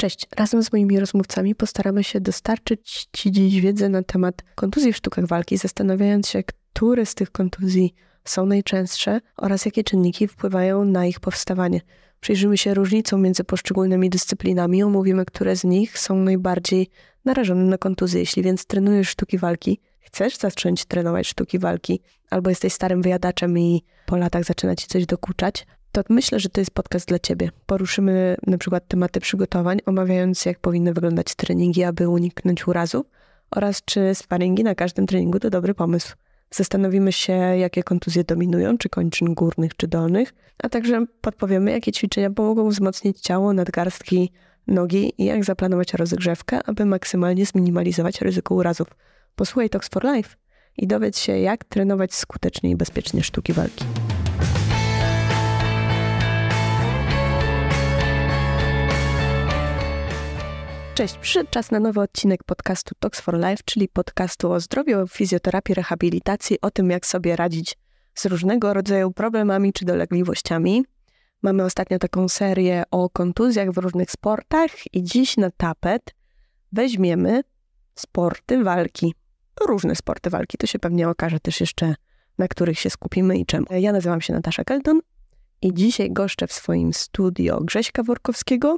Cześć, razem z moimi rozmówcami postaramy się dostarczyć Ci dziś wiedzę na temat kontuzji w sztukach walki, zastanawiając się, które z tych kontuzji są najczęstsze oraz jakie czynniki wpływają na ich powstawanie. Przyjrzymy się różnicom między poszczególnymi dyscyplinami, omówimy, które z nich są najbardziej narażone na kontuzję. Jeśli więc trenujesz sztuki walki, chcesz zacząć trenować sztuki walki, albo jesteś starym wyjadaczem i po latach zaczyna ci coś dokuczać, to myślę, że to jest podcast dla Ciebie. Poruszymy na przykład tematy przygotowań, omawiając jak powinny wyglądać treningi, aby uniknąć urazu oraz czy sparingi na każdym treningu to dobry pomysł. Zastanowimy się, jakie kontuzje dominują, czy kończyn górnych, czy dolnych, a także podpowiemy, jakie ćwiczenia pomogą wzmocnić ciało, nadgarstki, nogi i jak zaplanować rozgrzewkę, aby maksymalnie zminimalizować ryzyko urazów. Posłuchaj Talks for Life i dowiedz się, jak trenować skutecznie i bezpiecznie sztuki walki. Cześć, przyszedł czas na nowy odcinek podcastu Talks for Life, czyli podcastu o zdrowiu, fizjoterapii, rehabilitacji, o tym jak sobie radzić z różnego rodzaju problemami czy dolegliwościami. Mamy ostatnio taką serię o kontuzjach w różnych sportach i dziś na tapet weźmiemy sporty walki. Różne sporty walki, to się pewnie okaże też jeszcze, na których się skupimy i czemu. Ja nazywam się Natasza Kelton i dzisiaj goszczę w swoim studio Grześka Workowskiego.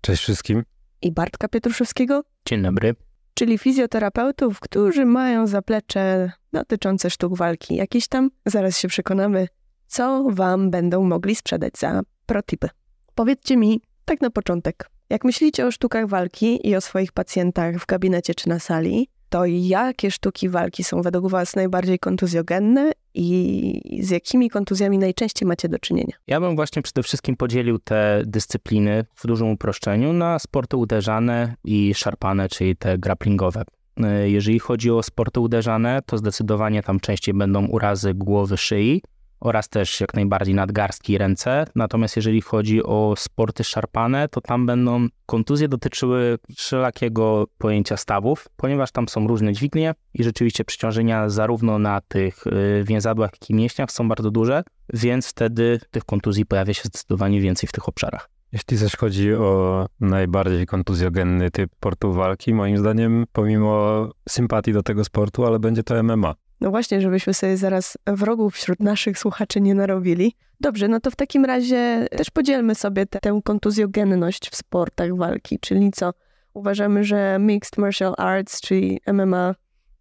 Cześć wszystkim i Bartka Pietruszewskiego. Dzień dobry. Czyli fizjoterapeutów, którzy mają zaplecze dotyczące sztuk walki jakieś tam. Zaraz się przekonamy, co Wam będą mogli sprzedać za protipy. Powiedzcie mi, tak na początek, jak myślicie o sztukach walki i o swoich pacjentach w gabinecie czy na sali, to jakie sztuki walki są według Was najbardziej kontuzjogenne i z jakimi kontuzjami najczęściej macie do czynienia? Ja bym właśnie przede wszystkim podzielił te dyscypliny w dużym uproszczeniu na sporty uderzane i szarpane, czyli te grapplingowe. E, jeżeli chodzi o sporty uderzane, to zdecydowanie tam częściej będą urazy głowy, szyi, oraz też jak najbardziej nadgarstki i ręce. Natomiast jeżeli chodzi o sporty szarpane, to tam będą kontuzje dotyczyły wszelakiego pojęcia stawów, ponieważ tam są różne dźwignie i rzeczywiście przyciążenia zarówno na tych y, więzadłach, jak i mięśniach są bardzo duże, więc wtedy tych kontuzji pojawia się zdecydowanie więcej w tych obszarach. Jeśli zaś chodzi o najbardziej kontuzjogenny typ sportu walki, moim zdaniem, pomimo sympatii do tego sportu, ale będzie to MMA. No właśnie, żebyśmy sobie zaraz wrogów wśród naszych słuchaczy nie narobili. Dobrze, no to w takim razie też podzielmy sobie tę kontuzjogenność w sportach walki, czyli co? Uważamy, że mixed martial arts, czyli MMA,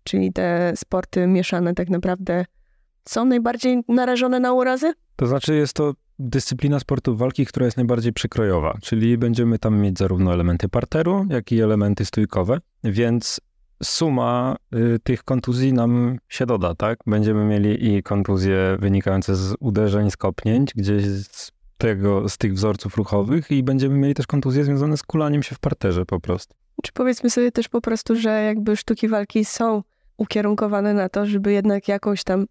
czyli te sporty mieszane tak naprawdę są najbardziej narażone na urazy? To znaczy jest to dyscyplina sportu walki, która jest najbardziej przekrojowa, czyli będziemy tam mieć zarówno elementy parteru, jak i elementy stójkowe, więc suma y, tych kontuzji nam się doda, tak? Będziemy mieli i kontuzje wynikające z uderzeń, z kopnięć, gdzieś z, tego, z tych wzorców ruchowych i będziemy mieli też kontuzje związane z kulaniem się w parterze po prostu. Czy powiedzmy sobie też po prostu, że jakby sztuki walki są ukierunkowane na to, żeby jednak jakąś tam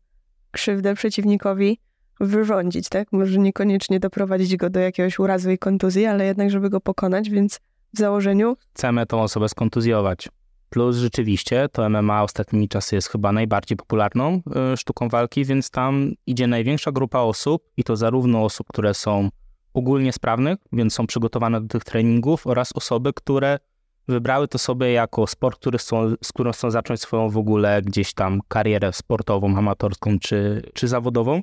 krzywdę przeciwnikowi wyrządzić, tak? Może niekoniecznie doprowadzić go do jakiegoś urazu i kontuzji, ale jednak, żeby go pokonać, więc w założeniu... Chcemy tą osobę skontuzjować. Plus rzeczywiście to MMA ostatnimi czasy jest chyba najbardziej popularną e, sztuką walki, więc tam idzie największa grupa osób i to zarówno osób, które są ogólnie sprawnych, więc są przygotowane do tych treningów oraz osoby, które wybrały to sobie jako sport, który są, z którym chcą zacząć swoją w ogóle gdzieś tam karierę sportową, amatorską czy, czy zawodową.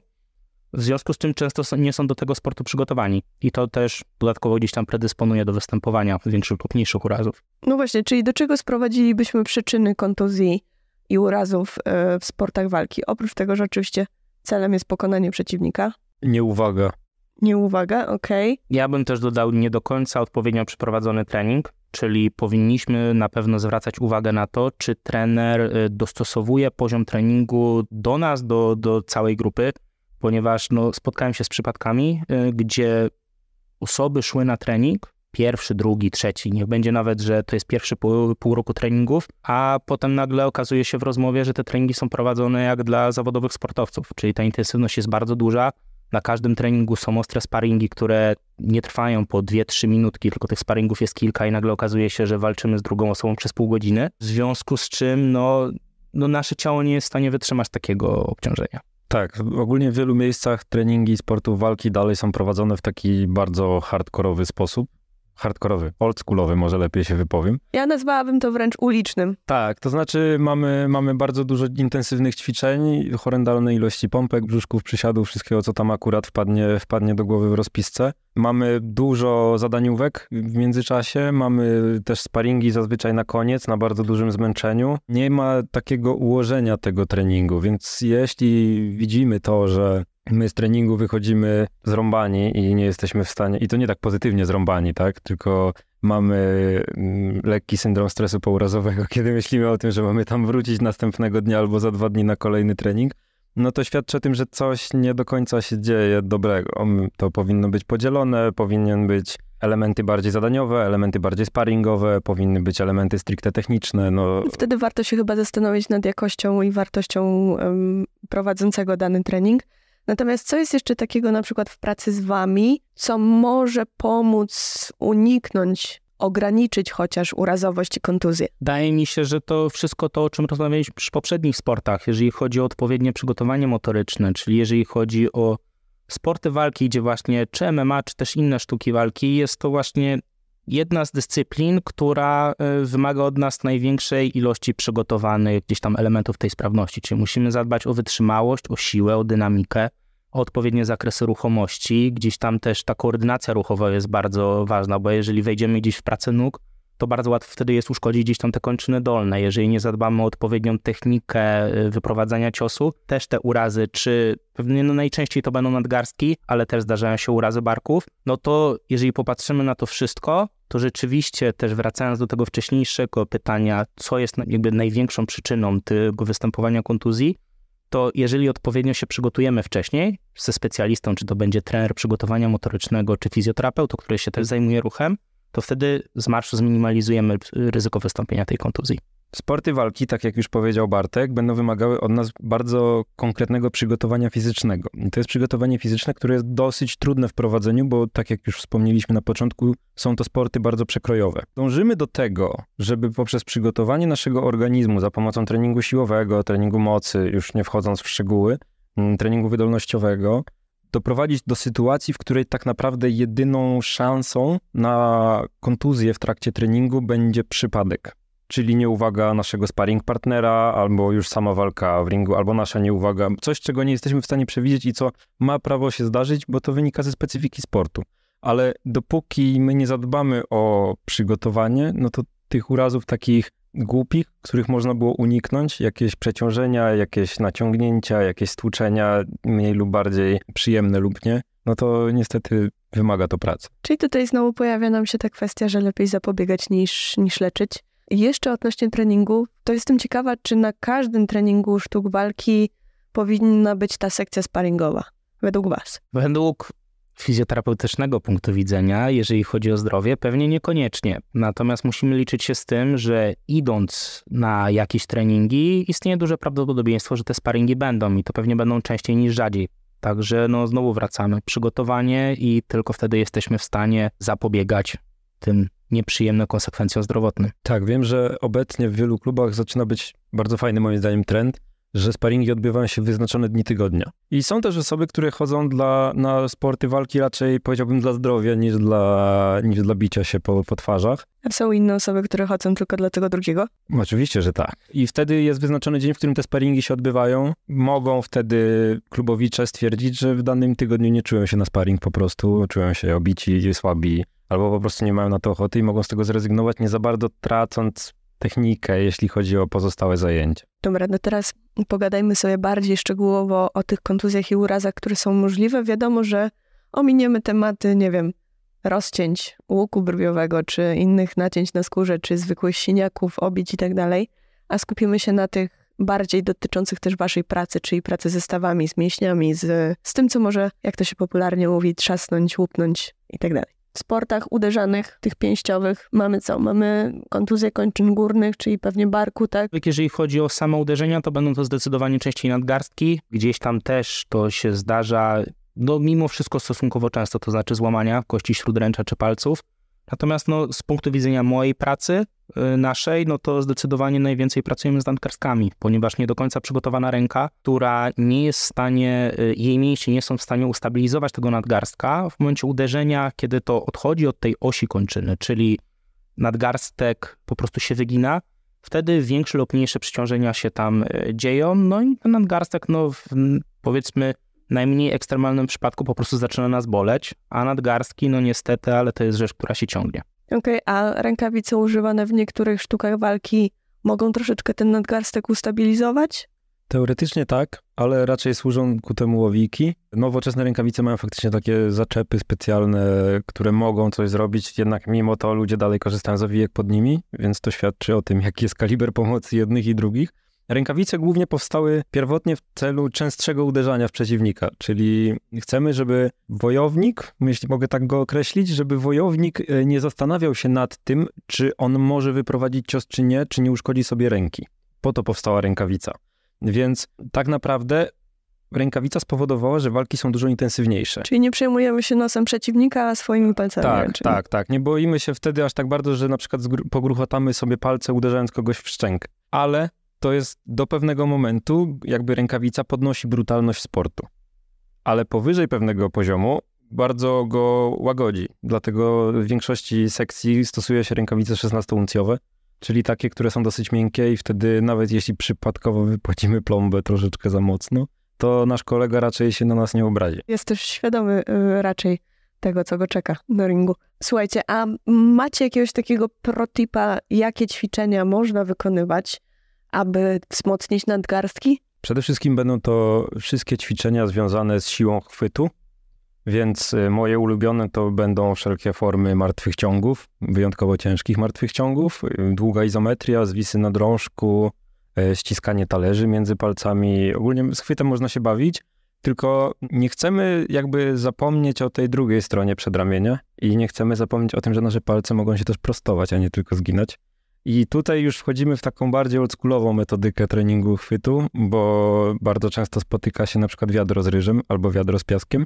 W związku z czym często nie są do tego sportu przygotowani i to też dodatkowo gdzieś tam predysponuje do występowania większych lub mniejszych urazów. No właśnie, czyli do czego sprowadzilibyśmy przyczyny kontuzji i urazów e, w sportach walki? Oprócz tego, że oczywiście celem jest pokonanie przeciwnika. Nieuwaga. Nieuwaga, okej. Okay. Ja bym też dodał nie do końca odpowiednio przeprowadzony trening, czyli powinniśmy na pewno zwracać uwagę na to, czy trener e, dostosowuje poziom treningu do nas, do, do całej grupy, ponieważ no, spotkałem się z przypadkami, y, gdzie osoby szły na trening, pierwszy, drugi, trzeci, niech będzie nawet, że to jest pierwszy pół, pół, roku treningów, a potem nagle okazuje się w rozmowie, że te treningi są prowadzone jak dla zawodowych sportowców, czyli ta intensywność jest bardzo duża. Na każdym treningu są ostre sparingi, które nie trwają po 2-3 minutki, tylko tych sparingów jest kilka i nagle okazuje się, że walczymy z drugą osobą przez pół godziny, w związku z czym no, no nasze ciało nie jest w stanie wytrzymać takiego obciążenia. Tak, ogólnie w wielu miejscach treningi sportów walki dalej są prowadzone w taki bardzo hardkorowy sposób hardkorowy, oldschoolowy, może lepiej się wypowiem. Ja nazwałabym to wręcz ulicznym. Tak, to znaczy mamy, mamy bardzo dużo intensywnych ćwiczeń, horrendalne ilości pompek, brzuszków, przysiadów, wszystkiego, co tam akurat wpadnie, wpadnie do głowy w rozpisce. Mamy dużo zadaniówek w międzyczasie, mamy też sparingi zazwyczaj na koniec, na bardzo dużym zmęczeniu. Nie ma takiego ułożenia tego treningu, więc jeśli widzimy to, że my z treningu wychodzimy zrąbani i nie jesteśmy w stanie, i to nie tak pozytywnie zrąbani, tak, tylko mamy mm, lekki syndrom stresu pourazowego, kiedy myślimy o tym, że mamy tam wrócić następnego dnia albo za dwa dni na kolejny trening, no to świadczy o tym, że coś nie do końca się dzieje dobrego. To powinno być podzielone, powinien być elementy bardziej zadaniowe, elementy bardziej sparringowe, powinny być elementy stricte techniczne. No. Wtedy warto się chyba zastanowić nad jakością i wartością um, prowadzącego dany trening. Natomiast co jest jeszcze takiego na przykład w pracy z wami, co może pomóc uniknąć ograniczyć chociaż urazowość i kontuzję. Daje mi się, że to wszystko to, o czym rozmawialiśmy przy poprzednich sportach, jeżeli chodzi o odpowiednie przygotowanie motoryczne, czyli jeżeli chodzi o sporty walki, gdzie właśnie czy MMA, czy też inne sztuki walki, jest to właśnie jedna z dyscyplin, która e, wymaga od nas największej ilości przygotowanych gdzieś tam elementów tej sprawności, czyli musimy zadbać o wytrzymałość, o siłę, o dynamikę, odpowiednie zakresy ruchomości. Gdzieś tam też ta koordynacja ruchowa jest bardzo ważna, bo jeżeli wejdziemy gdzieś w pracę nóg, to bardzo łatwo wtedy jest uszkodzić gdzieś tam te kończyny dolne. Jeżeli nie zadbamy o odpowiednią technikę y, wyprowadzania ciosu, też te urazy, czy pewnie no najczęściej to będą nadgarstki, ale też zdarzają się urazy barków, no to jeżeli popatrzymy na to wszystko, to rzeczywiście też wracając do tego wcześniejszego pytania, co jest jakby największą przyczyną tego występowania kontuzji, to jeżeli odpowiednio się przygotujemy wcześniej ze specjalistą, czy to będzie trener przygotowania motorycznego, czy fizjoterapeuta, który się też zajmuje ruchem, to wtedy z marszu zminimalizujemy ryzyko wystąpienia tej kontuzji. Sporty walki, tak jak już powiedział Bartek, będą wymagały od nas bardzo konkretnego przygotowania fizycznego. I to jest przygotowanie fizyczne, które jest dosyć trudne w prowadzeniu, bo tak jak już wspomnieliśmy na początku, są to sporty bardzo przekrojowe. Dążymy do tego, żeby poprzez przygotowanie naszego organizmu za pomocą treningu siłowego, treningu mocy, już nie wchodząc w szczegóły, mm, treningu wydolnościowego, doprowadzić do sytuacji, w której tak naprawdę jedyną szansą na kontuzję w trakcie treningu będzie przypadek czyli nieuwaga naszego sparring partnera, albo już sama walka w ringu, albo nasza nieuwaga, coś, czego nie jesteśmy w stanie przewidzieć i co ma prawo się zdarzyć, bo to wynika ze specyfiki sportu. Ale dopóki my nie zadbamy o przygotowanie, no to tych urazów takich głupich, których można było uniknąć, jakieś przeciążenia, jakieś naciągnięcia, jakieś stłuczenia, mniej lub bardziej przyjemne lub nie, no to niestety wymaga to pracy. Czyli tutaj znowu pojawia nam się ta kwestia, że lepiej zapobiegać niż, niż leczyć. Jeszcze odnośnie treningu, to jestem ciekawa, czy na każdym treningu sztuk walki powinna być ta sekcja sparingowa, według Was? Według fizjoterapeutycznego punktu widzenia, jeżeli chodzi o zdrowie, pewnie niekoniecznie. Natomiast musimy liczyć się z tym, że idąc na jakieś treningi, istnieje duże prawdopodobieństwo, że te sparingi będą i to pewnie będą częściej niż rzadziej. Także no, znowu wracamy. Przygotowanie i tylko wtedy jesteśmy w stanie zapobiegać tym nieprzyjemne konsekwencje zdrowotne. Tak, wiem, że obecnie w wielu klubach zaczyna być bardzo fajny moim zdaniem trend, że sparingi odbywają się w wyznaczone dni tygodnia. I są też osoby, które chodzą dla, na sporty walki raczej powiedziałbym dla zdrowia niż dla, niż dla bicia się po, po twarzach. A są inne osoby, które chodzą tylko dla tego drugiego? Oczywiście, że tak. I wtedy jest wyznaczony dzień, w którym te sparingi się odbywają. Mogą wtedy klubowicze stwierdzić, że w danym tygodniu nie czują się na sparing po prostu, czują się obici, słabi albo po prostu nie mają na to ochoty i mogą z tego zrezygnować, nie za bardzo tracąc technikę, jeśli chodzi o pozostałe zajęcia. Dobra, no teraz pogadajmy sobie bardziej szczegółowo o tych kontuzjach i urazach, które są możliwe. Wiadomo, że ominiemy tematy, nie wiem, rozcięć łuku brwiowego, czy innych nacięć na skórze, czy zwykłych siniaków, obić i tak dalej, a skupimy się na tych bardziej dotyczących też waszej pracy, czyli pracy ze stawami, z mięśniami, z, z tym, co może, jak to się popularnie mówi, trzasnąć, łupnąć i tak dalej w sportach uderzanych, tych pięściowych, mamy co? Mamy kontuzję kończyn górnych, czyli pewnie barku, tak? Jeżeli chodzi o samo uderzenia, to będą to zdecydowanie częściej nadgarstki. Gdzieś tam też to się zdarza, no mimo wszystko stosunkowo często, to znaczy złamania kości śródręcza czy palców. Natomiast no, z punktu widzenia mojej pracy, y, naszej, no to zdecydowanie najwięcej pracujemy z nadgarstkami, ponieważ nie do końca przygotowana ręka, która nie jest w stanie, y, jej mięśnie nie są w stanie ustabilizować tego nadgarstka w momencie uderzenia, kiedy to odchodzi od tej osi kończyny, czyli nadgarstek po prostu się wygina, wtedy większe lub mniejsze przyciążenia się tam y, dzieją, no i ten nadgarstek, no w, powiedzmy, najmniej ekstremalnym przypadku po prostu zaczyna nas boleć, a nadgarstki, no niestety, ale to jest rzecz, która się ciągnie. Okej, okay, a rękawice używane w niektórych sztukach walki mogą troszeczkę ten nadgarstek ustabilizować? Teoretycznie tak, ale raczej służą ku temu łowiki. Nowoczesne rękawice mają faktycznie takie zaczepy specjalne, które mogą coś zrobić, jednak mimo to ludzie dalej korzystają z owijek pod nimi, więc to świadczy o tym, jaki jest kaliber pomocy jednych i drugich. Rękawice głównie powstały pierwotnie w celu częstszego uderzania w przeciwnika, czyli chcemy, żeby wojownik, jeśli mogę tak go określić, żeby wojownik e, nie zastanawiał się nad tym, czy on może wyprowadzić cios, czy nie, czy nie uszkodzi sobie ręki. Po to powstała rękawica. Więc tak naprawdę rękawica spowodowała, że walki są dużo intensywniejsze. Czyli nie przejmujemy się nosem przeciwnika, a swoimi palcami. Tak, czyli... tak, tak. Nie boimy się wtedy aż tak bardzo, że na przykład pogruchotamy sobie palce uderzając kogoś w szczękę. Ale to jest do pewnego momentu, jakby rękawica podnosi brutalność sportu. Ale powyżej pewnego poziomu bardzo go łagodzi. Dlatego w większości sekcji stosuje się rękawice 16-uncjowe, czyli takie, które są dosyć miękkie i wtedy nawet jeśli przypadkowo wypłacimy plombę troszeczkę za mocno, to nasz kolega raczej się na nas nie obrazi. Jest też świadomy yy, raczej tego, co go czeka na ringu. Słuchajcie, a macie jakiegoś takiego protipa, jakie ćwiczenia można wykonywać, aby wzmocnić nadgarstki? Przede wszystkim będą to wszystkie ćwiczenia związane z siłą chwytu, więc y, moje ulubione to będą wszelkie formy martwych ciągów, wyjątkowo ciężkich martwych ciągów, y, długa izometria, zwisy na drążku, y, ściskanie talerzy między palcami. Ogólnie z chwytem można się bawić, tylko nie chcemy jakby zapomnieć o tej drugiej stronie przedramienia i nie chcemy zapomnieć o tym, że nasze palce mogą się też prostować, a nie tylko zginać. I tutaj już wchodzimy w taką bardziej oldschoolową metodykę treningu chwytu, bo bardzo często spotyka się na przykład wiadro z ryżem albo wiadro z piaskiem.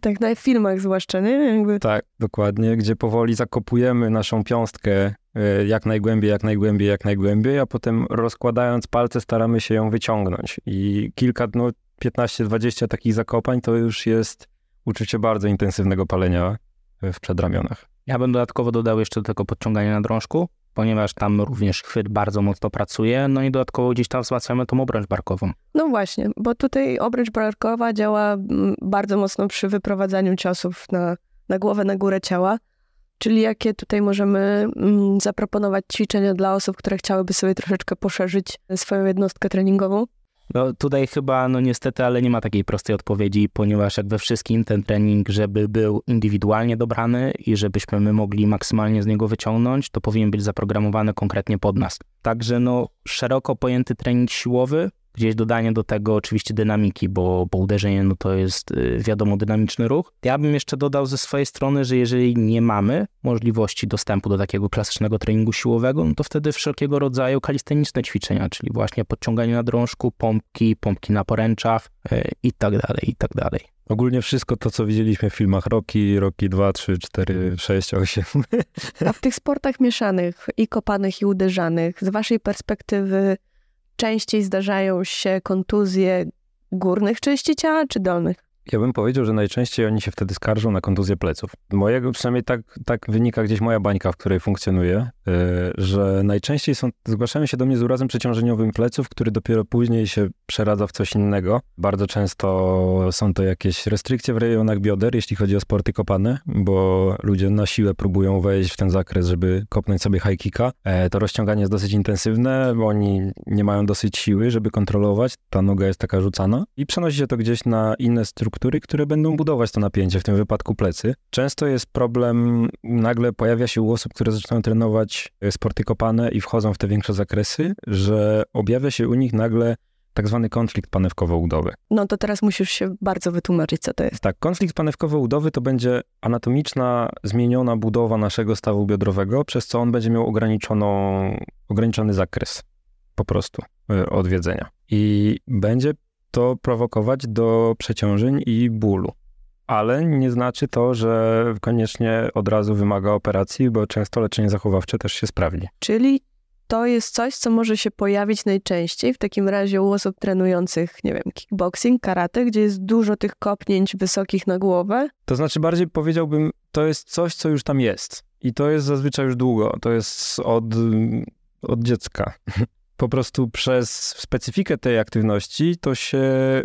Tak, na filmach zwłaszcza, nie? Jakby... Tak, dokładnie, gdzie powoli zakopujemy naszą piąstkę e, jak najgłębiej, jak najgłębiej, jak najgłębiej, a potem rozkładając palce staramy się ją wyciągnąć. I kilka, no 15-20 takich zakopań to już jest uczucie bardzo intensywnego palenia w przedramionach. Ja bym dodatkowo dodał jeszcze do tego podciąganie na drążku, ponieważ tam również chwyt bardzo mocno pracuje, no i dodatkowo gdzieś tam wzmacniamy tą obręcz barkową. No właśnie, bo tutaj obręcz barkowa działa mm, bardzo mocno przy wyprowadzaniu ciosów na, na głowę, na górę ciała. Czyli jakie tutaj możemy mm, zaproponować ćwiczenia dla osób, które chciałyby sobie troszeczkę poszerzyć swoją jednostkę treningową? No tutaj chyba, no niestety, ale nie ma takiej prostej odpowiedzi, ponieważ jak we wszystkim ten trening, żeby był indywidualnie dobrany i żebyśmy my mogli maksymalnie z niego wyciągnąć, to powinien być zaprogramowany konkretnie pod nas. Także no szeroko pojęty trening siłowy Gdzieś dodanie do tego oczywiście dynamiki, bo, bo uderzenie no to jest y, wiadomo dynamiczny ruch. Ja bym jeszcze dodał ze swojej strony, że jeżeli nie mamy możliwości dostępu do takiego klasycznego treningu siłowego, no to wtedy wszelkiego rodzaju kalisteniczne ćwiczenia, czyli właśnie podciąganie na drążku, pompki, pompki na poręczach y, i tak dalej, i tak dalej. Ogólnie wszystko to, co widzieliśmy w filmach Roki, Roki 2, 3, 4, 6, 8. A w tych sportach mieszanych i kopanych i uderzanych, z waszej perspektywy częściej zdarzają się kontuzje górnych części ciała czy dolnych? Ja bym powiedział, że najczęściej oni się wtedy skarżą na kontuzję pleców. Mojego, przynajmniej tak, tak wynika gdzieś moja bańka, w której funkcjonuję. E, że najczęściej są, zgłaszają się do mnie z urazem przeciążeniowym pleców, który dopiero później się przeradza w coś innego. Bardzo często są to jakieś restrykcje w rejonach bioder, jeśli chodzi o sporty kopane, bo ludzie na siłę próbują wejść w ten zakres, żeby kopnąć sobie high kicka. E, to rozciąganie jest dosyć intensywne, bo oni nie mają dosyć siły, żeby kontrolować. Ta noga jest taka rzucana i przenosi się to gdzieś na inne struktury, które będą budować to napięcie, w tym wypadku plecy. Często jest problem, nagle pojawia się u osób, które zaczynają trenować E, sporty kopane i wchodzą w te większe zakresy, że objawia się u nich nagle tak zwany konflikt panewkowo-udowy. No to teraz musisz się bardzo wytłumaczyć, co to jest. Tak, konflikt panewkowo-udowy to będzie anatomiczna, zmieniona budowa naszego stawu biodrowego, przez co on będzie miał ograniczoną, ograniczony zakres po prostu e, odwiedzenia. I będzie to prowokować do przeciążeń i bólu ale nie znaczy to, że koniecznie od razu wymaga operacji, bo często leczenie zachowawcze też się sprawdzi. Czyli to jest coś, co może się pojawić najczęściej w takim razie u osób trenujących, nie wiem, kickboxing, karate, gdzie jest dużo tych kopnięć wysokich na głowę? To znaczy, bardziej powiedziałbym, to jest coś, co już tam jest. I to jest zazwyczaj już długo. To jest od, od dziecka po prostu przez specyfikę tej aktywności to się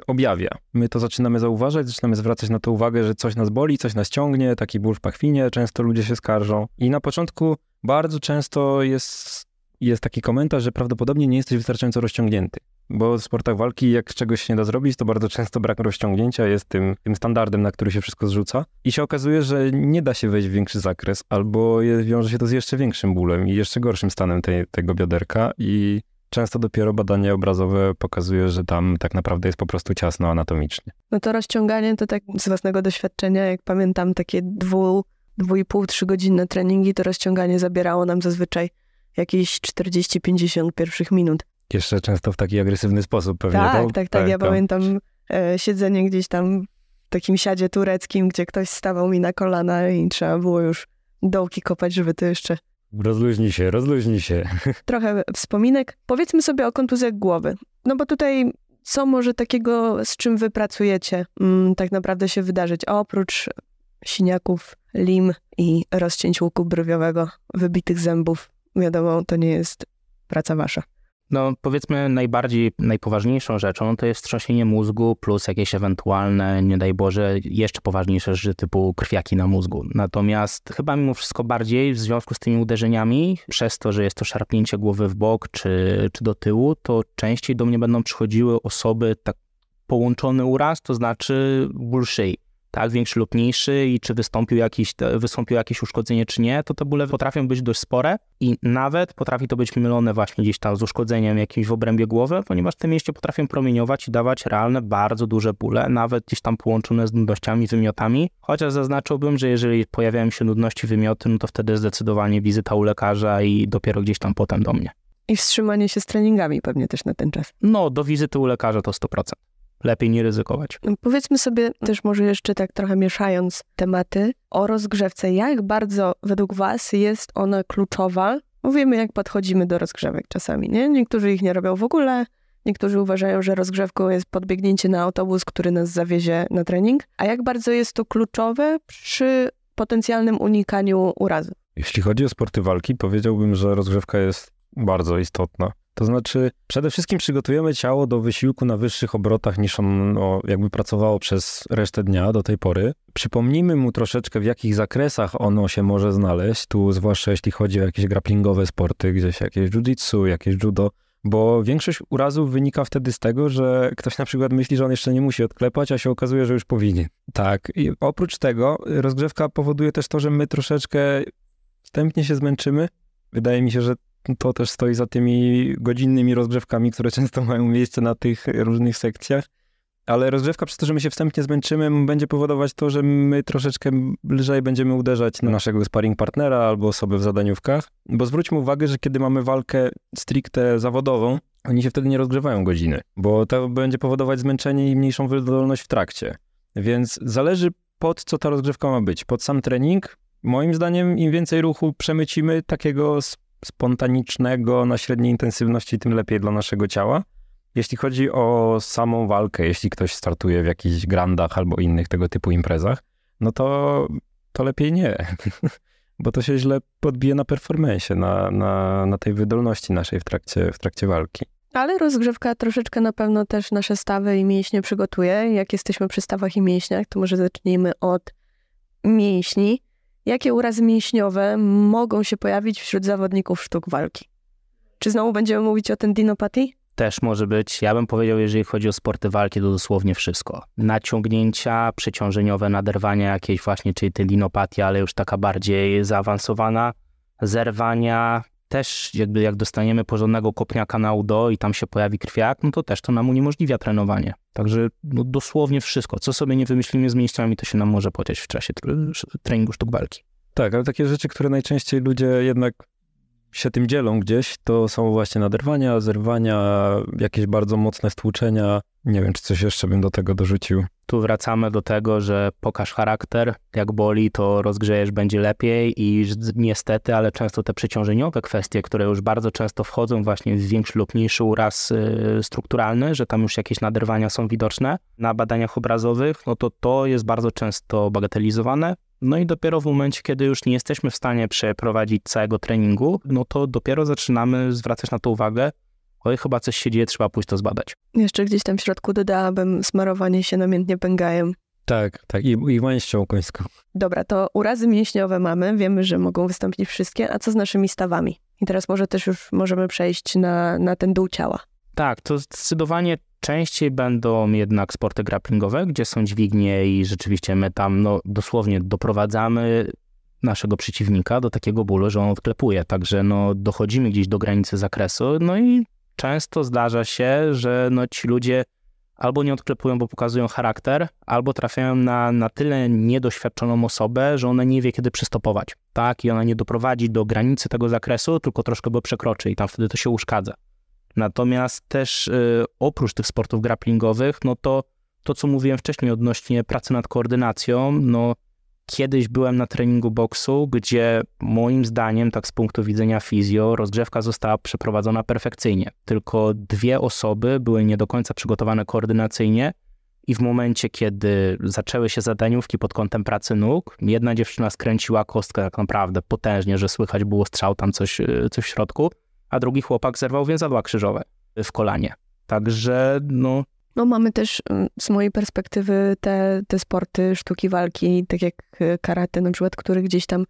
objawia. My to zaczynamy zauważać, zaczynamy zwracać na to uwagę, że coś nas boli, coś nas ciągnie, taki ból w pachwinie, często ludzie się skarżą. I na początku bardzo często jest, jest taki komentarz, że prawdopodobnie nie jesteś wystarczająco rozciągnięty. Bo w sportach walki, jak czegoś się nie da zrobić, to bardzo często brak rozciągnięcia jest tym, tym standardem, na który się wszystko zrzuca. I się okazuje, że nie da się wejść w większy zakres, albo je, wiąże się to z jeszcze większym bólem i jeszcze gorszym stanem te, tego bioderka. I Często dopiero badanie obrazowe pokazuje, że tam tak naprawdę jest po prostu ciasno anatomicznie. No to rozciąganie to tak z własnego doświadczenia, jak pamiętam takie dwu, dwu i pół, trzy godzinne treningi, to rozciąganie zabierało nam zazwyczaj jakieś 40-50 pierwszych minut. Jeszcze często w taki agresywny sposób pewnie. Tak, to, tak, tak, tak, Ja to... pamiętam e, siedzenie gdzieś tam w takim siadzie tureckim, gdzie ktoś stawał mi na kolana i trzeba było już dołki kopać, żeby to jeszcze Rozluźnij się, rozluźnij się. Trochę wspominek. Powiedzmy sobie o kontuzjach głowy. No bo tutaj co może takiego, z czym wy pracujecie, mm, tak naprawdę się wydarzyć? oprócz siniaków, lim i rozcięć łuku brwiowego, wybitych zębów, wiadomo, to nie jest praca wasza no powiedzmy najbardziej, najpoważniejszą rzeczą to jest trząsienie mózgu plus jakieś ewentualne, nie daj Boże, jeszcze poważniejsze rzeczy typu krwiaki na mózgu. Natomiast chyba mimo wszystko bardziej w związku z tymi uderzeniami, przez to, że jest to szarpnięcie głowy w bok czy, czy do tyłu, to częściej do mnie będą przychodziły osoby tak połączony uraz, to znaczy ból szyi tak, większy lub mniejszy i czy wystąpił jakiś, wystąpił jakieś uszkodzenie, czy nie, to te bóle potrafią być dość spore i nawet potrafi to być mylone właśnie gdzieś tam z uszkodzeniem jakimś w obrębie głowy, ponieważ w tym mieście potrafią promieniować i dawać realne, bardzo duże bóle, nawet gdzieś tam połączone z nudnościami, wymiotami, chociaż zaznaczyłbym, że jeżeli pojawiają się nudności, wymioty, no to wtedy zdecydowanie wizyta u lekarza i dopiero gdzieś tam potem do mnie. I wstrzymanie się z treningami pewnie też na ten czas. No, do wizyty u lekarza to 100% lepiej nie ryzykować. Powiedzmy sobie też może jeszcze tak trochę mieszając tematy o rozgrzewce. Jak bardzo według Was jest ona kluczowa? Mówimy, jak podchodzimy do rozgrzewek czasami, nie? Niektórzy ich nie robią w ogóle, Niektórzy uważają, że rozgrzewką jest podbiegnięcie na autobus, który nas zawiezie na trening. A jak bardzo jest to kluczowe przy potencjalnym unikaniu urazu? Jeśli chodzi o sporty walki, powiedziałbym, że rozgrzewka jest bardzo istotna. To znaczy, przede wszystkim przygotujemy ciało do wysiłku na wyższych obrotach niż ono jakby pracowało przez resztę dnia do tej pory. Przypomnijmy mu troszeczkę, w jakich zakresach ono się może znaleźć, tu zwłaszcza jeśli chodzi o jakieś grapplingowe sporty, gdzieś jakieś jiu-jitsu, jakieś judo, bo większość urazów wynika wtedy z tego, że ktoś na przykład myśli, że on jeszcze nie musi odklepać, a się okazuje, że już powinien. Tak, i oprócz tego rozgrzewka powoduje też to, że my troszeczkę wstępnie się zmęczymy. Wydaje mi się, że to też stoi za tymi godzinnymi rozgrzewkami, które często mają miejsce na tych różnych sekcjach. Ale rozgrzewka przez to, że my się wstępnie zmęczymy, będzie powodować to, że my troszeczkę lżej będziemy uderzać na naszego sparring partnera albo osoby w zadaniówkach. Bo zwróćmy uwagę, że kiedy mamy walkę stricte zawodową, oni się wtedy nie rozgrzewają godziny, bo to będzie powodować zmęczenie i mniejszą wydolność w trakcie. Więc zależy pod co ta rozgrzewka ma być. Pod sam trening, moim zdaniem, im więcej ruchu przemycimy takiego spontanicznego na średniej intensywności, tym lepiej dla naszego ciała. Jeśli chodzi o samą walkę, jeśli ktoś startuje w jakichś grandach albo innych tego typu imprezach, no to, to lepiej nie, bo to się źle podbije na performance, na, na, na tej wydolności naszej w trakcie, w trakcie walki. Ale rozgrzewka troszeczkę na pewno też nasze stawy i mięśnie przygotuje. Jak jesteśmy przy stawach i mięśniach, to może zacznijmy od mięśni. Jakie urazy mięśniowe mogą się pojawić wśród zawodników sztuk walki? Czy znowu będziemy mówić o dinopatii? Też może być. Ja bym powiedział, jeżeli chodzi o sporty walki, to dosłownie wszystko. Naciągnięcia przeciążeniowe, naderwania jakieś właśnie, czyli dinopatii, ale już taka bardziej zaawansowana, zerwania, też jakby jak dostaniemy porządnego kopniaka na udo i tam się pojawi krwiak, no to też to nam uniemożliwia trenowanie. Także no, dosłownie wszystko, co sobie nie wymyślimy z miejscami, to się nam może podziać w czasie treningu sztuk walki. Tak, ale takie rzeczy, które najczęściej ludzie jednak się tym dzielą gdzieś, to są właśnie naderwania, zerwania, jakieś bardzo mocne stłuczenia. Nie wiem, czy coś jeszcze bym do tego dorzucił. Tu wracamy do tego, że pokaż charakter, jak boli, to rozgrzejesz, będzie lepiej i niestety, ale często te przeciążeniowe kwestie, które już bardzo często wchodzą właśnie w większy lub mniejszy uraz y, strukturalny, że tam już jakieś naderwania są widoczne na badaniach obrazowych, no to to jest bardzo często bagatelizowane no i dopiero w momencie, kiedy już nie jesteśmy w stanie przeprowadzić całego treningu, no to dopiero zaczynamy zwracać na to uwagę. Oj, chyba coś się dzieje, trzeba pójść to zbadać. Jeszcze gdzieś tam w środku dodałabym smarowanie się namiętnie pęgajem. Tak, tak, i, i mańścią końską. Dobra, to urazy mięśniowe mamy, wiemy, że mogą wystąpić wszystkie, a co z naszymi stawami? I teraz może też już możemy przejść na, na ten dół ciała. Tak, to zdecydowanie Częściej będą jednak sporty grapplingowe, gdzie są dźwignie i rzeczywiście my tam no, dosłownie doprowadzamy naszego przeciwnika do takiego bólu, że on odklepuje. Także no, dochodzimy gdzieś do granicy zakresu, no i często zdarza się, że no, ci ludzie albo nie odklepują, bo pokazują charakter, albo trafiają na, na tyle niedoświadczoną osobę, że ona nie wie, kiedy przystopować. Tak, i ona nie doprowadzi do granicy tego zakresu, tylko troszkę go przekroczy i tam wtedy to się uszkadza. Natomiast też y, oprócz tych sportów grapplingowych, no to to, co mówiłem wcześniej odnośnie pracy nad koordynacją, no kiedyś byłem na treningu boksu, gdzie moim zdaniem, tak z punktu widzenia fizjo, rozgrzewka została przeprowadzona perfekcyjnie. Tylko dwie osoby były nie do końca przygotowane koordynacyjnie i w momencie, kiedy zaczęły się zadaniówki pod kątem pracy nóg, jedna dziewczyna skręciła kostkę tak naprawdę potężnie, że słychać było strzał, tam coś, y, coś w środku – a drugi chłopak zerwał więzadła krzyżowe w kolanie. Także no... No mamy też mm, z mojej perspektywy te, te sporty sztuki walki, tak jak e, karate na przykład, których gdzieś tam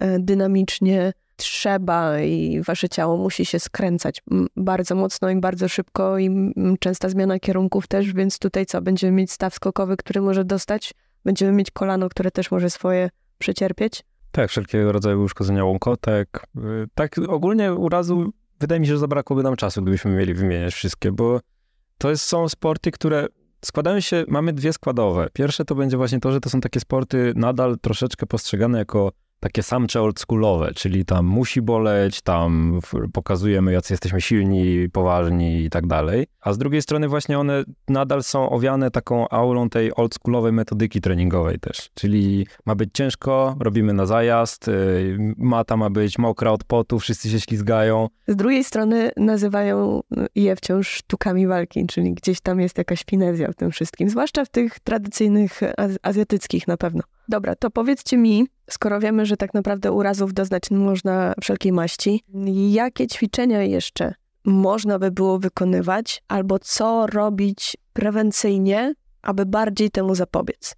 e, dynamicznie trzeba i wasze ciało musi się skręcać bardzo mocno i bardzo szybko i częsta zmiana kierunków też, więc tutaj co, będziemy mieć staw skokowy, który może dostać, będziemy mieć kolano, które też może swoje przecierpieć? Tak, wszelkiego rodzaju uszkodzenia łąkotek, y, tak ogólnie urazu wydaje mi się, że zabrakłoby nam czasu, gdybyśmy mieli wymieniać wszystkie, bo to jest, są sporty, które składają się, mamy dwie składowe. Pierwsze to będzie właśnie to, że to są takie sporty nadal troszeczkę postrzegane jako takie samcze oldschoolowe, czyli tam musi boleć, tam pokazujemy, jacy jesteśmy silni, poważni i tak dalej. A z drugiej strony właśnie one nadal są owiane taką aulą tej oldschoolowej metodyki treningowej też. Czyli ma być ciężko, robimy na zajazd, y, mata ma być mokra od potu, wszyscy się ślizgają. Z drugiej strony nazywają je wciąż sztukami walki, czyli gdzieś tam jest jakaś finezja w tym wszystkim, zwłaszcza w tych tradycyjnych azjatyckich na pewno. Dobra, to powiedzcie mi, skoro wiemy, że tak naprawdę urazów doznać można wszelkiej maści, jakie ćwiczenia jeszcze można by było wykonywać, albo co robić prewencyjnie, aby bardziej temu zapobiec?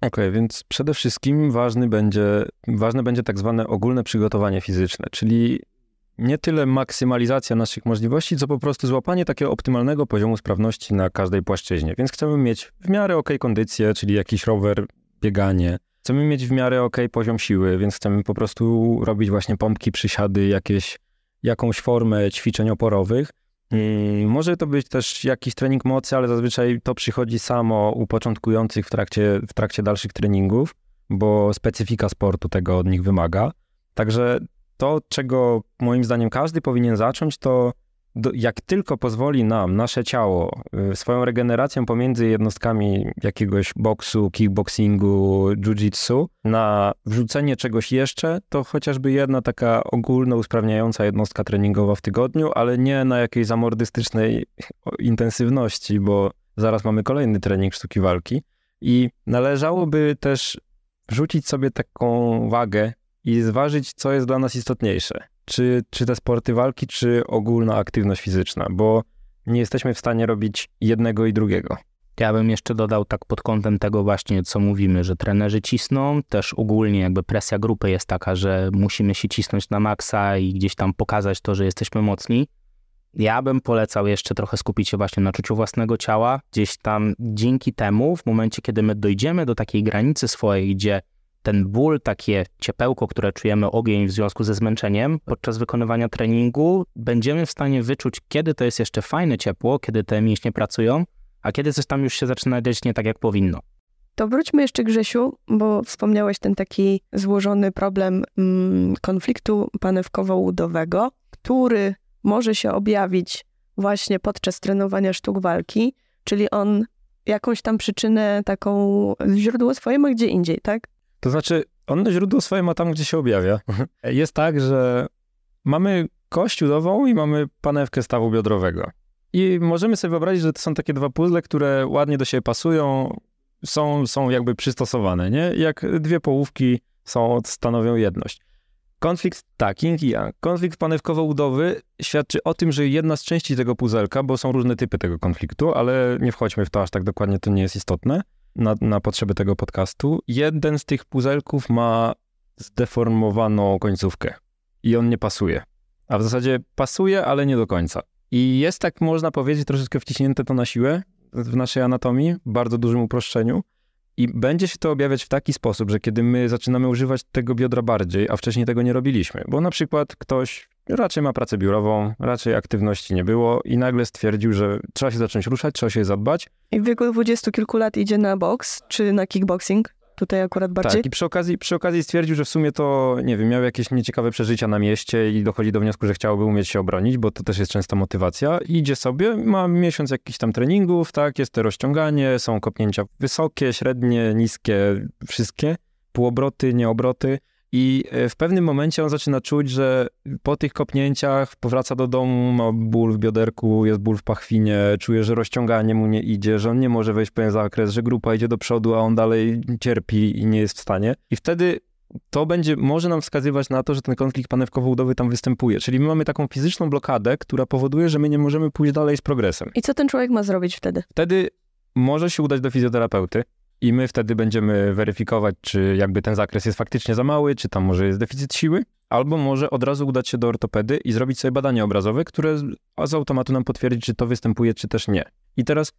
Okej, okay, więc przede wszystkim ważny będzie, ważne będzie tak zwane ogólne przygotowanie fizyczne, czyli nie tyle maksymalizacja naszych możliwości, co po prostu złapanie takiego optymalnego poziomu sprawności na każdej płaszczyźnie. Więc chcemy mieć w miarę ok kondycję, czyli jakiś rower bieganie. Chcemy mieć w miarę ok poziom siły, więc chcemy po prostu robić właśnie pompki, przysiady, jakieś, jakąś formę ćwiczeń oporowych. Mm, może to być też jakiś trening mocy, ale zazwyczaj to przychodzi samo u początkujących w trakcie, w trakcie dalszych treningów, bo specyfika sportu tego od nich wymaga. Także to, czego moim zdaniem każdy powinien zacząć, to do, jak tylko pozwoli nam nasze ciało y, swoją regeneracją pomiędzy jednostkami jakiegoś boksu, kickboxingu, jiu-jitsu na wrzucenie czegoś jeszcze, to chociażby jedna taka ogólno usprawniająca jednostka treningowa w tygodniu, ale nie na jakiejś zamordystycznej intensywności, bo zaraz mamy kolejny trening sztuki walki. I należałoby też rzucić sobie taką wagę i zważyć, co jest dla nas istotniejsze czy, czy te sporty walki, czy ogólna aktywność fizyczna, bo nie jesteśmy w stanie robić jednego i drugiego. Ja bym jeszcze dodał tak pod kątem tego właśnie, co mówimy, że trenerzy cisną, też ogólnie jakby presja grupy jest taka, że musimy się cisnąć na maksa i gdzieś tam pokazać to, że jesteśmy mocni. Ja bym polecał jeszcze trochę skupić się właśnie na czuciu własnego ciała. Gdzieś tam dzięki temu, w momencie, kiedy my dojdziemy do takiej granicy swojej, gdzie ten ból, takie ciepełko, które czujemy ogień w związku ze zmęczeniem podczas wykonywania treningu, będziemy w stanie wyczuć, kiedy to jest jeszcze fajne ciepło, kiedy te mięśnie pracują, a kiedy coś tam już się zaczyna dziać nie tak, jak powinno. To wróćmy jeszcze, Grzesiu, bo wspomniałeś ten taki złożony problem mm, konfliktu panewkowo-łudowego, który może się objawić właśnie podczas trenowania sztuk walki, czyli on jakąś tam przyczynę, taką źródło swoje ma gdzie indziej, tak? To znaczy, on źródło swoje ma tam, gdzie się objawia. Mhm. Jest tak, że mamy kość udową i mamy panewkę stawu biodrowego. I możemy sobie wyobrazić, że to są takie dwa puzzle, które ładnie do siebie pasują, są, są jakby przystosowane, nie? Jak dwie połówki są, stanowią jedność. Konflikt tak, i yang. Konflikt panewkowo-udowy świadczy o tym, że jedna z części tego puzelka, bo są różne typy tego konfliktu, ale nie wchodźmy w to aż tak dokładnie, to nie jest istotne na, na potrzeby tego podcastu. Jeden z tych puzelków ma zdeformowaną końcówkę i on nie pasuje. A w zasadzie pasuje, ale nie do końca. I jest tak, można powiedzieć, troszeczkę wciśnięte to na siłę w naszej anatomii, bardzo dużym uproszczeniu. I będzie się to objawiać w taki sposób, że kiedy my zaczynamy używać tego biodra bardziej, a wcześniej tego nie robiliśmy, bo na przykład ktoś raczej ma pracę biurową, raczej aktywności nie było i nagle stwierdził, że trzeba się zacząć ruszać, trzeba się zadbać. I w wieku dwudziestu kilku lat idzie na boks czy na kickboxing? Tutaj akurat bardziej. Tak, i przy okazji, przy okazji stwierdził, że w sumie to, nie wiem, miał jakieś nieciekawe przeżycia na mieście i dochodzi do wniosku, że chciałby umieć się obronić, bo to też jest często motywacja. Idzie sobie, ma miesiąc jakichś tam treningów, tak, jest to rozciąganie, są kopnięcia wysokie, średnie, niskie, wszystkie, półobroty, nieobroty i e, w pewnym momencie on zaczyna czuć, że po tych kopnięciach powraca do domu, ma ból w bioderku, jest ból w pachwinie, czuje, że rozciąganie mu nie idzie, że on nie może wejść w pewien zakres, że grupa idzie do przodu, a on dalej cierpi i nie jest w stanie. I wtedy to będzie, może nam wskazywać na to, że ten konflikt panewkowo-udowy tam występuje. Czyli my mamy taką fizyczną blokadę, która powoduje, że my nie możemy pójść dalej z progresem. I co ten człowiek ma zrobić wtedy? Wtedy może się udać do fizjoterapeuty, i my wtedy będziemy weryfikować, czy jakby ten zakres jest faktycznie za mały, czy tam może jest deficyt siły, albo może od razu udać się do ortopedy i zrobić sobie badanie obrazowe, które z automatu nam potwierdzi, czy to występuje, czy też nie. I teraz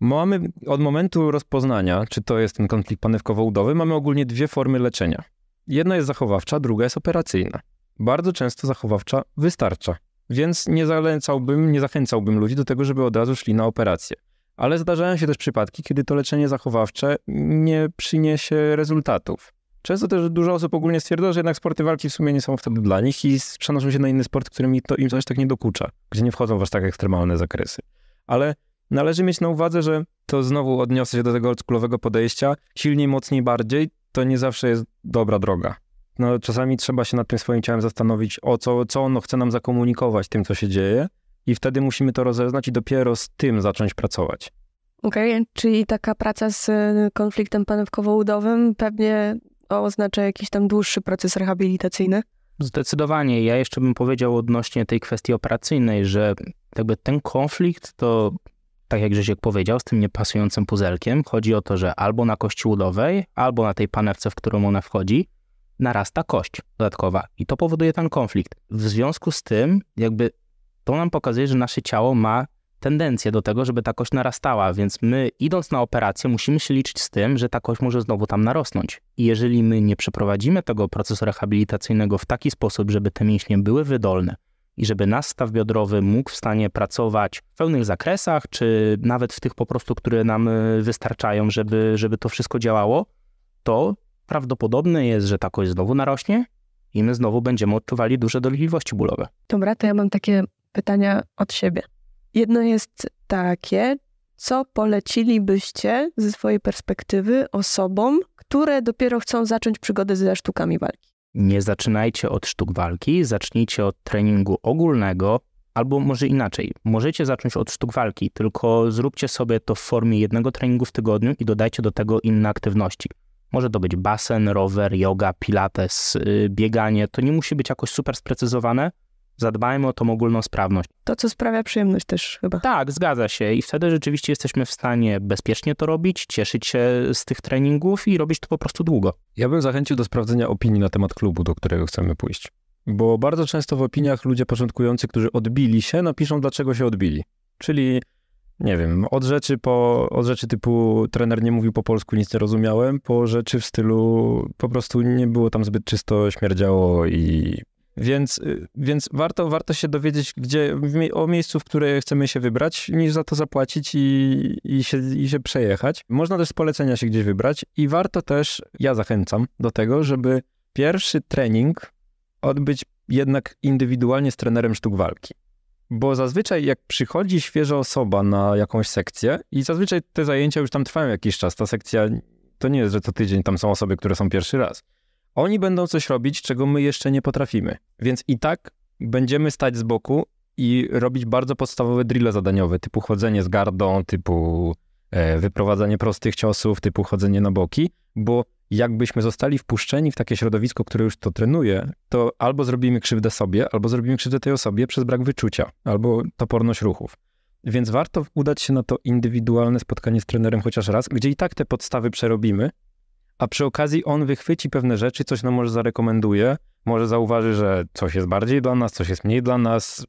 mamy od momentu rozpoznania, czy to jest ten konflikt panewkowo-udowy, mamy ogólnie dwie formy leczenia. Jedna jest zachowawcza, druga jest operacyjna. Bardzo często zachowawcza wystarcza, więc nie zalecałbym, nie zachęcałbym ludzi do tego, żeby od razu szli na operację ale zdarzają się też przypadki, kiedy to leczenie zachowawcze nie przyniesie rezultatów. Często też dużo osób ogólnie stwierdza, że jednak sporty walki w sumie nie są wtedy dla nich i przenoszą się na inny sport, którym to im coś tak nie dokucza, gdzie nie wchodzą w aż tak ekstremalne zakresy. Ale należy mieć na uwadze, że to znowu odniosę się do tego oldschoolowego podejścia, silniej, mocniej, bardziej, to nie zawsze jest dobra droga. No, czasami trzeba się nad tym swoim ciałem zastanowić, o co, co ono chce nam zakomunikować tym, co się dzieje, i wtedy musimy to rozeznać i dopiero z tym zacząć pracować. Okej, okay, czyli taka praca z e, konfliktem panewkowo-udowym pewnie oznacza jakiś tam dłuższy proces rehabilitacyjny? Zdecydowanie. Ja jeszcze bym powiedział odnośnie tej kwestii operacyjnej, że jakby ten konflikt to, tak jak Grzesiek powiedział, z tym niepasującym puzelkiem, chodzi o to, że albo na kości udowej, albo na tej panewce, w którą ona wchodzi, narasta kość dodatkowa i to powoduje ten konflikt. W związku z tym jakby to nam pokazuje, że nasze ciało ma tendencję do tego, żeby ta kość narastała, więc my idąc na operację musimy się liczyć z tym, że ta kość może znowu tam narosnąć. I jeżeli my nie przeprowadzimy tego procesu rehabilitacyjnego w taki sposób, żeby te mięśnie były wydolne i żeby nasz staw biodrowy mógł w stanie pracować w pełnych zakresach, czy nawet w tych po prostu, które nam e, wystarczają, żeby, żeby to wszystko działało, to prawdopodobne jest, że ta kość znowu narośnie i my znowu będziemy odczuwali duże dolegliwości bólowe. Dobra, to ja mam takie pytania od siebie. Jedno jest takie, co polecilibyście ze swojej perspektywy osobom, które dopiero chcą zacząć przygodę ze sztukami walki? Nie zaczynajcie od sztuk walki, zacznijcie od treningu ogólnego, albo może inaczej. Możecie zacząć od sztuk walki, tylko zróbcie sobie to w formie jednego treningu w tygodniu i dodajcie do tego inne aktywności. Może to być basen, rower, yoga, pilates, y, bieganie. To nie musi być jakoś super sprecyzowane, zadbajmy o tą ogólną sprawność. To, co sprawia przyjemność też chyba. Tak, zgadza się. I wtedy rzeczywiście jesteśmy w stanie bezpiecznie to robić, cieszyć się z tych treningów i robić to po prostu długo. Ja bym zachęcił do sprawdzenia opinii na temat klubu, do którego chcemy pójść. Bo bardzo często w opiniach ludzie początkujący, którzy odbili się, napiszą, dlaczego się odbili. Czyli nie wiem, od rzeczy, po, od rzeczy typu trener nie mówił po polsku, nic nie rozumiałem, po rzeczy w stylu po prostu nie było tam zbyt czysto, śmierdziało i więc, y, więc warto, warto się dowiedzieć gdzie, o miejscu, w które chcemy się wybrać, niż za to zapłacić i, i, się, i się przejechać. Można też z polecenia się gdzieś wybrać i warto też, ja zachęcam do tego, żeby pierwszy trening odbyć jednak indywidualnie z trenerem sztuk walki. Bo zazwyczaj jak przychodzi świeża osoba na jakąś sekcję i zazwyczaj te zajęcia już tam trwają jakiś czas, ta sekcja to nie jest, że co tydzień tam są osoby, które są pierwszy raz oni będą coś robić, czego my jeszcze nie potrafimy. Więc i tak będziemy stać z boku i robić bardzo podstawowe drille zadaniowe, typu chodzenie z gardą, typu e, wyprowadzanie prostych ciosów, typu chodzenie na boki, bo jakbyśmy zostali wpuszczeni w takie środowisko, które już to trenuje, to albo zrobimy krzywdę sobie, albo zrobimy krzywdę tej osobie przez brak wyczucia, albo toporność ruchów. Więc warto udać się na to indywidualne spotkanie z trenerem chociaż raz, gdzie i tak te podstawy przerobimy, a przy okazji on wychwyci pewne rzeczy, coś nam może zarekomenduje, może zauważy, że coś jest bardziej dla nas, coś jest mniej dla nas,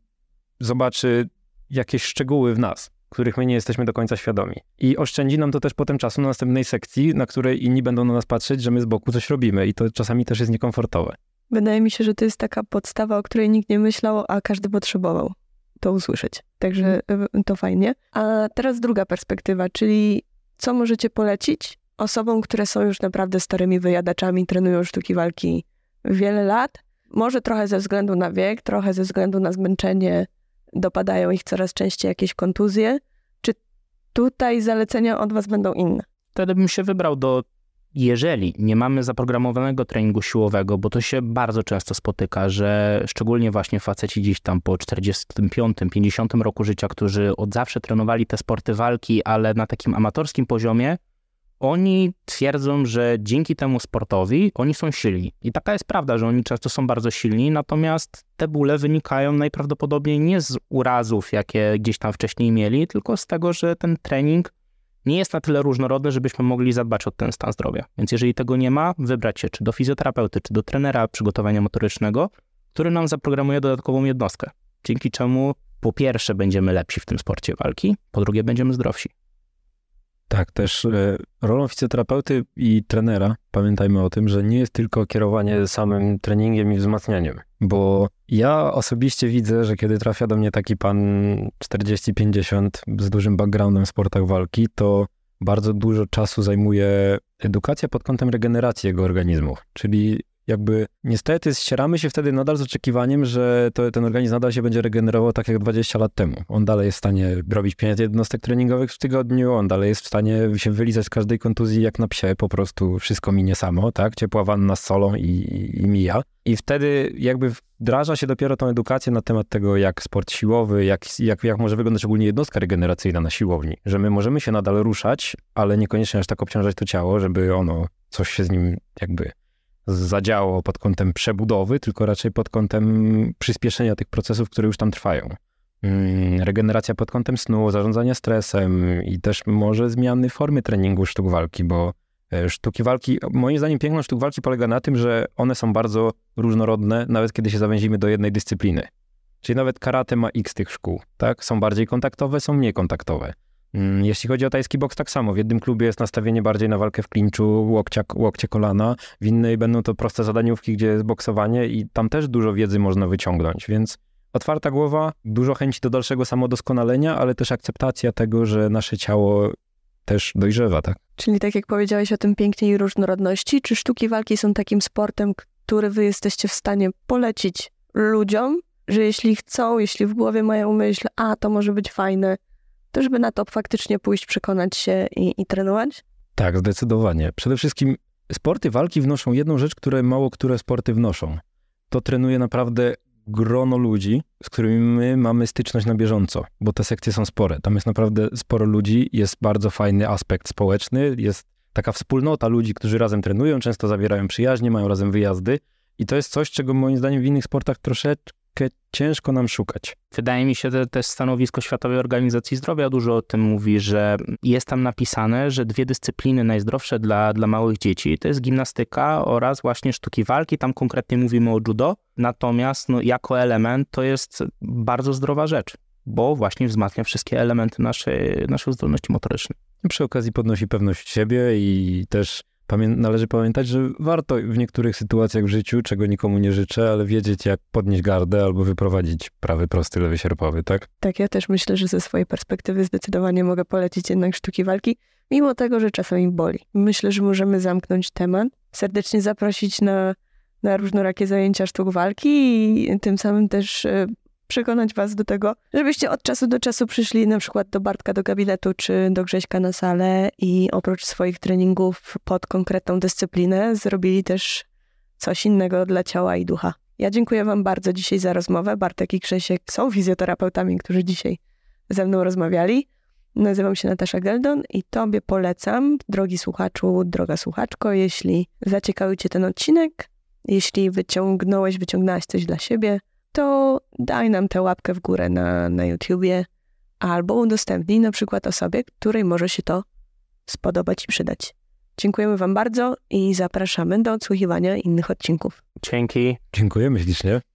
zobaczy jakieś szczegóły w nas, których my nie jesteśmy do końca świadomi. I oszczędzi nam to też potem czasu na następnej sekcji, na której inni będą na nas patrzeć, że my z boku coś robimy i to czasami też jest niekomfortowe. Wydaje mi się, że to jest taka podstawa, o której nikt nie myślał, a każdy potrzebował to usłyszeć. Także y, to fajnie. A teraz druga perspektywa, czyli co możecie polecić osobom, które są już naprawdę starymi wyjadaczami, trenują sztuki walki wiele lat. Może trochę ze względu na wiek, trochę ze względu na zmęczenie dopadają ich coraz częściej jakieś kontuzje. Czy tutaj zalecenia od Was będą inne? Wtedy bym się wybrał do jeżeli nie mamy zaprogramowanego treningu siłowego, bo to się bardzo często spotyka, że szczególnie właśnie faceci gdzieś tam po 45, 50 roku życia, którzy od zawsze trenowali te sporty walki, ale na takim amatorskim poziomie, oni twierdzą, że dzięki temu sportowi oni są silni. I taka jest prawda, że oni często są bardzo silni, natomiast te bóle wynikają najprawdopodobniej nie z urazów, jakie gdzieś tam wcześniej mieli, tylko z tego, że ten trening nie jest na tyle różnorodny, żebyśmy mogli zadbać o ten stan zdrowia. Więc jeżeli tego nie ma, wybrać się czy do fizjoterapeuty, czy do trenera przygotowania motorycznego, który nam zaprogramuje dodatkową jednostkę, dzięki czemu po pierwsze będziemy lepsi w tym sporcie walki, po drugie będziemy zdrowsi. Tak, też e, rolą fizjoterapeuty i trenera, pamiętajmy o tym, że nie jest tylko kierowanie samym treningiem i wzmacnianiem, bo ja osobiście widzę, że kiedy trafia do mnie taki pan 40-50 z dużym backgroundem w sportach walki, to bardzo dużo czasu zajmuje edukacja pod kątem regeneracji jego organizmu, czyli jakby niestety ścieramy się wtedy nadal z oczekiwaniem, że to, ten organizm nadal się będzie regenerował tak jak 20 lat temu. On dalej jest w stanie robić 5 jednostek treningowych w tygodniu, on dalej jest w stanie się wylizać z każdej kontuzji jak na psie, po prostu wszystko minie samo, tak? Ciepła wanna z solą i, i, mija. I wtedy jakby wdraża się dopiero tą edukację na temat tego, jak sport siłowy, jak, jak, jak może wyglądać ogólnie jednostka regeneracyjna na siłowni. Że my możemy się nadal ruszać, ale niekoniecznie aż tak obciążać to ciało, żeby ono coś się z nim jakby zadziało pod kątem przebudowy, tylko raczej pod kątem przyspieszenia tych procesów, które już tam trwają. Mm, regeneracja pod kątem snu, zarządzania stresem i też może zmiany formy treningu sztuk walki, bo e, sztuki walki, moim zdaniem piękno sztuk walki polega na tym, że one są bardzo różnorodne, nawet kiedy się zawęzimy do jednej dyscypliny. Czyli nawet karate ma x tych szkół, tak? Są bardziej kontaktowe, są mniej kontaktowe. Mm, jeśli chodzi o tajski boks, tak samo. W jednym klubie jest nastawienie bardziej na walkę w klinczu, łokcia, łokcie kolana, w innej będą to proste zadaniówki, gdzie jest boksowanie i tam też dużo wiedzy można wyciągnąć, więc otwarta głowa, dużo chęci do dalszego samodoskonalenia, ale też akceptacja tego, że nasze ciało też dojrzewa, tak? Czyli tak jak powiedziałeś o tym pięknie i różnorodności, czy sztuki walki są takim sportem, który wy jesteście w stanie polecić ludziom, że jeśli chcą, jeśli w głowie mają myśl, a to może być fajne, to żeby na to faktycznie pójść, przekonać się i, i trenować? Tak, zdecydowanie. Przede wszystkim sporty walki wnoszą jedną rzecz, które mało które sporty wnoszą. To trenuje naprawdę grono ludzi, z którymi my mamy styczność na bieżąco, bo te sekcje są spore. Tam jest naprawdę sporo ludzi, jest bardzo fajny aspekt społeczny, jest taka wspólnota ludzi, którzy razem trenują, często zawierają przyjaźnie, mają razem wyjazdy. I to jest coś, czego moim zdaniem w innych sportach troszeczkę ciężko nam szukać. Wydaje mi się, że też stanowisko Światowej Organizacji Zdrowia dużo o tym mówi, że jest tam napisane, że dwie dyscypliny najzdrowsze dla, dla małych dzieci to jest gimnastyka oraz właśnie sztuki walki. Tam konkretnie mówimy o judo. Natomiast no, jako element to jest bardzo zdrowa rzecz, bo właśnie wzmacnia wszystkie elementy naszej, naszej zdolności motorycznej. Przy okazji podnosi pewność siebie i też Pamię- należy pamiętać, że warto w niektórych sytuacjach w życiu, czego nikomu nie życzę, ale wiedzieć, jak podnieść gardę albo wyprowadzić prawy prosty, lewy sierpowy, tak? Tak, ja też myślę, że ze swojej perspektywy zdecydowanie mogę polecić jednak sztuki walki, mimo tego, że czasami boli. Myślę, że możemy zamknąć temat, serdecznie zaprosić na, na różnorakie zajęcia sztuk walki i tym samym też e, przekonać was do tego, żebyście od czasu do czasu przyszli na przykład do Bartka do gabinetu czy do Grześka na salę i oprócz swoich treningów pod konkretną dyscyplinę zrobili też coś innego dla ciała i ducha. Ja dziękuję wam bardzo dzisiaj za rozmowę. Bartek i Grzesiek są fizjoterapeutami, którzy dzisiaj ze mną rozmawiali. Nazywam się Natasza Geldon i Tobie polecam, drogi słuchaczu, droga słuchaczko, jeśli zaciekały Cię ten odcinek, jeśli wyciągnąłeś, wyciągnęłaś coś dla siebie, to daj nam tę łapkę w górę na, na YouTubie albo udostępnij na przykład osobie, której może się to spodobać i przydać. Dziękujemy Wam bardzo i zapraszamy do odsłuchiwania innych odcinków. Dzięki. Dziękujemy ślicznie.